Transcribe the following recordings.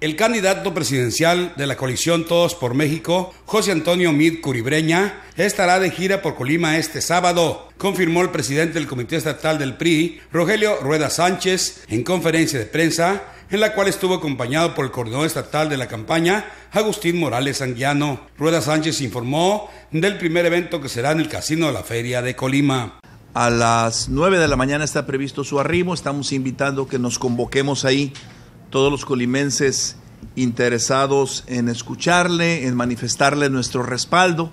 El candidato presidencial de la coalición Todos por México, José Antonio Mid Curibreña, estará de gira por Colima este sábado, confirmó el presidente del Comité Estatal del PRI, Rogelio Rueda Sánchez, en conferencia de prensa, en la cual estuvo acompañado por el coordinador estatal de la campaña, Agustín Morales Sanguiano. Rueda Sánchez informó del primer evento que será en el Casino de la Feria de Colima. A las 9 de la mañana está previsto su arribo, estamos invitando que nos convoquemos ahí todos los colimenses interesados en escucharle, en manifestarle nuestro respaldo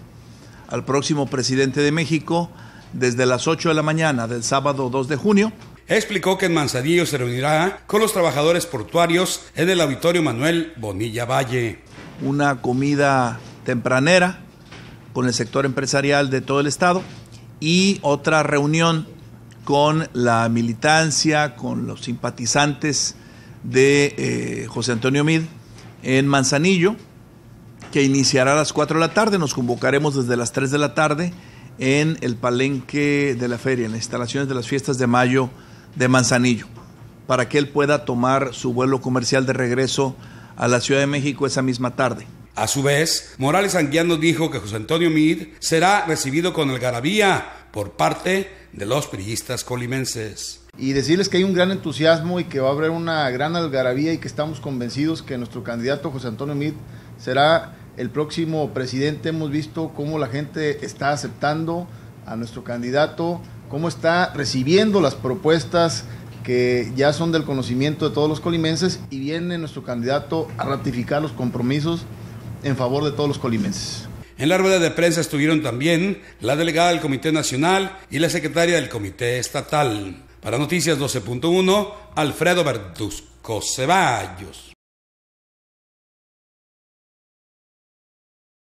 al próximo presidente de México desde las 8 de la mañana del sábado 2 de junio. Explicó que en Manzadillo se reunirá con los trabajadores portuarios en el auditorio Manuel Bonilla Valle. Una comida tempranera con el sector empresarial de todo el estado y otra reunión con la militancia, con los simpatizantes de eh, José Antonio Mid en Manzanillo, que iniciará a las 4 de la tarde. Nos convocaremos desde las 3 de la tarde en el palenque de la feria, en las instalaciones de las fiestas de mayo de Manzanillo, para que él pueda tomar su vuelo comercial de regreso a la Ciudad de México esa misma tarde. A su vez, Morales Anguiano dijo que José Antonio Mid será recibido con el Garabía por parte de los priistas colimenses. Y decirles que hay un gran entusiasmo y que va a haber una gran algarabía y que estamos convencidos que nuestro candidato José Antonio Mitt será el próximo presidente. Hemos visto cómo la gente está aceptando a nuestro candidato, cómo está recibiendo las propuestas que ya son del conocimiento de todos los colimenses y viene nuestro candidato a ratificar los compromisos en favor de todos los colimenses. En la rueda de prensa estuvieron también la delegada del Comité Nacional y la secretaria del Comité Estatal. Para Noticias 12.1, Alfredo Verduzco Ceballos.